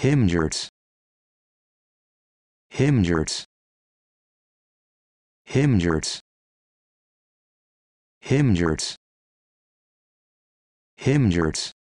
hinders hinders hinders hinders hinders